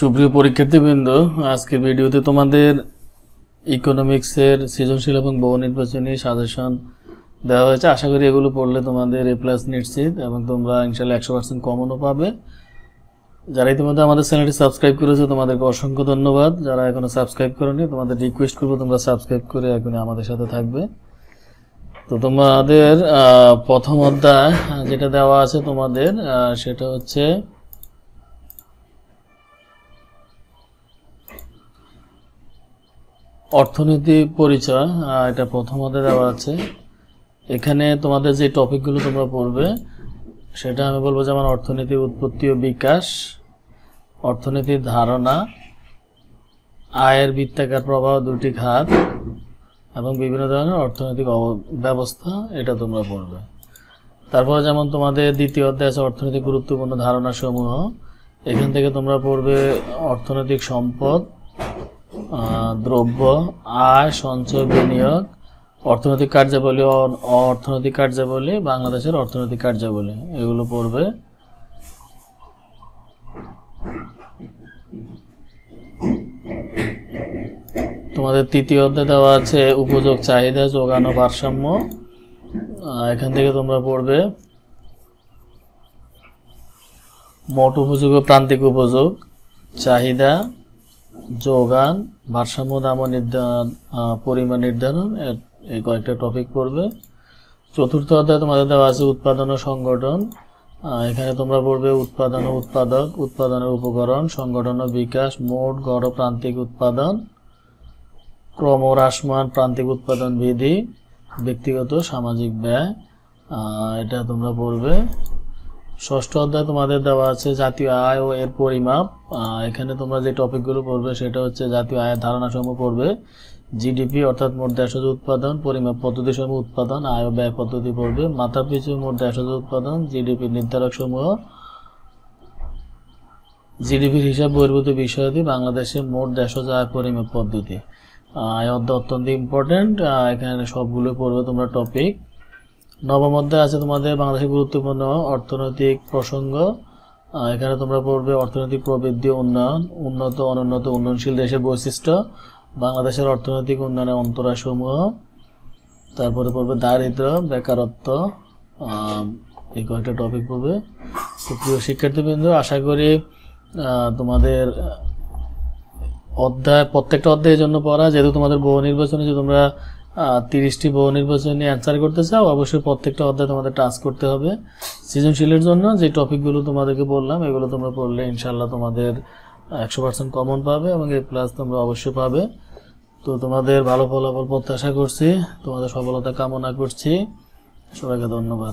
সুপ্রিয় পরীক্ষার্থীবৃন্দ আজকের ভিডিওতে তোমাদের ইকোনমিক্সের সৃজনশীল এবং বহু নির্বাচনী সাজেশন দেওয়া হয়েছে আশা করি এগুলো পড়লে তোমাদের এ প্লাস নিশ্চিত এবং তোমরা ইনশাল্লাহ একশো পার্সেন্ট কমনও পাবে যারা ইতিমধ্যে আমাদের চ্যানেলটি সাবস্ক্রাইব করেছে তোমাদেরকে অসংখ্য ধন্যবাদ যারা এখনও সাবস্ক্রাইব করোনি তোমাদের রিকোয়েস্ট করবো তোমরা সাবস্ক্রাইব করে এখনই আমাদের সাথে থাকবে তো তোমাদের প্রথম অধ্যায় যেটা দেওয়া আছে তোমাদের সেটা হচ্ছে অর্থনীতি পরিচয় এটা প্রথমতে দেওয়া আছে এখানে তোমাদের যে টপিকগুলো তোমরা পড়বে সেটা আমি বলবো যেমন অর্থনীতি উৎপত্তি ও বিকাশ অর্থনীতির ধারণা আয়ের বৃত্তাকার প্রবাহ দুটি খাত এবং বিভিন্ন ধরনের অর্থনৈতিক ব্যবস্থা এটা তোমরা পড়বে তারপরে যেমন তোমাদের দ্বিতীয় অধ্যায় আছে অর্থনৈতিক গুরুত্বপূর্ণ ধারণাসমূহ এখান থেকে তোমরা পড়বে অর্থনৈতিক সম্পদ দ্রব্য আয় সঞ্চয় বিনিয়োগ অর্থনৈতিক কার্যাবলী অর্থনৈতিক কার্যাবলী বাংলাদেশের অর্থনৈতিক কার্যাবলী এগুলো পড়বে তোমাদের তৃতীয় অধ্যায় দেওয়া আছে উপযোগ চাহিদা যোগানো ভারসাম্য এখান থেকে তোমরা পড়বে মোট উপযোগ প্রান্তিক উপযোগ চাহিদা যোগান ভারসাম্য দাম নির্ধারণ পরিমাণ নির্ধারণ এই কয়েকটা টপিক পড়বে চতুর্থ অধ্যায় তোমাদের দেওয়া আছে উৎপাদন ও সংগঠন এখানে তোমরা পড়বে উৎপাদন ও উৎপাদক উৎপাদনের উপকরণ সংগঠন ও বিকাশ মোট গড় প্রান্তিক উৎপাদন ক্রম হ্রাসমান প্রান্তিক উৎপাদন বিধি ব্যক্তিগত সামাজিক ব্যয় এটা তোমরা পড়বে ষষ্ঠ অধ্যায় তোমাদের দেওয়া আছে জাতীয় আয় ও এর পরিমাপ এখানে তোমরা যে টপিকগুলো পড়বে সেটা হচ্ছে জাতীয় আয়ের ধারণাসমূহ পড়বে জিডিপি অর্থাৎ মোট দেশজ উৎপাদন পরিমাপ পদ্ধতি সমূহ উৎপাদন আয় ও ব্যয় পদ্ধতি পড়বে মাথা পিছু মোট দেশজ উৎপাদন জিডিপি নির্ধারক সমূহ জিডিপির হিসাব বহির্ভূত বিষয়টি বাংলাদেশে মোট দেশজ আয় পরিমাপ পদ্ধতি আয় অধ্যায় অত্যন্ত ইম্পর্টেন্ট এখানে সবগুলো পড়বে তোমরা টপিক নবম অধ্যায় আছে তোমাদের বাংলাদেশের গুরুত্বপূর্ণ অর্থনৈতিক প্রসঙ্গ এখানে তোমরা পড়বে অর্থনৈতিক প্রবৃদ্ধি উন্নয়ন উন্নত অনুন্নত উন্নয়নশীল দেশের বৈশিষ্ট্য বাংলাদেশের অর্থনৈতিক উন্নয়নের অন্তরাসমূহ তারপরে পড়বে দারিদ্র বেকারত্ব এই কয়েকটা টপিক পড়বে তো প্রিয় শিক্ষার্থীবৃন্দ আশা করি তোমাদের অধ্যায় প্রত্যেকটা অধ্যায়ের জন্য পড়া যেহেতু তোমাদের বহু নির্বাচনে যে তোমরা তিরিশটি বহু নির্বাচনী অ্যান্সার করতে চাও অবশ্যই প্রত্যেকটা অধ্যায় তোমাদের টাচ করতে হবে সৃজনশীলের জন্য যে টপিকগুলো তোমাদেরকে বললাম এগুলো তোমরা পড়লে ইনশাল্লাহ তোমাদের একশো পার্সেন্ট কমন পাবে এবং এ প্লাস তোমরা অবশ্যই পাবে তো তোমাদের ভালো ফলাফল প্রত্যাশা করছি তোমাদের সফলতা কামনা করছি সবাইকে ধন্যবাদ